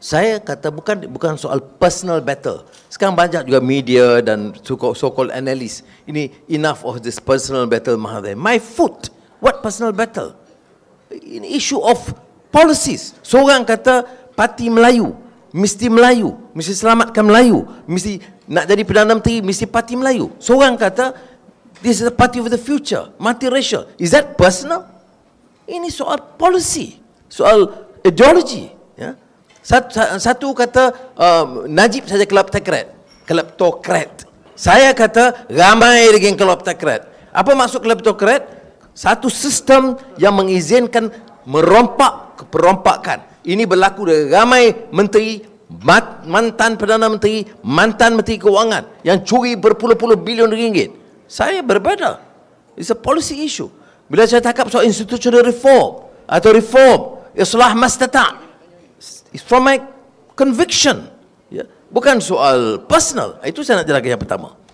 saya kata bukan bukan soal personal battle. Sekarang banyak juga media dan so-called analyst. Ini enough of this personal battle Mahathir. My foot, what personal battle? In issue of policies. Seorang kata parti Melayu, mesti Melayu, mesti selamatkan Melayu, mesti nak jadi Perdana Menteri, mesti parti Melayu. Seorang kata, this is the party of the future, multiracial. Is that personal? Ini soal policy, soal ideology. Satu, satu kata uh, Najib saja kelab takrat. Kelab tokrat. Saya kata ramai yang kelab takrat. Apa maksud kelab tokrat? Satu sistem yang mengizinkan merompak perompakan. Ini berlaku dari ramai menteri, mantan Perdana Menteri, mantan Menteri Keuangan yang curi berpuluh-puluh bilion ringgit. Saya berbeda. It's a policy issue. Bila saya takap soal institutional reform atau reform, islah mastata'. It's from my conviction. Ya. Bukan soal personal. Itu saya nak jelaskan yang pertama.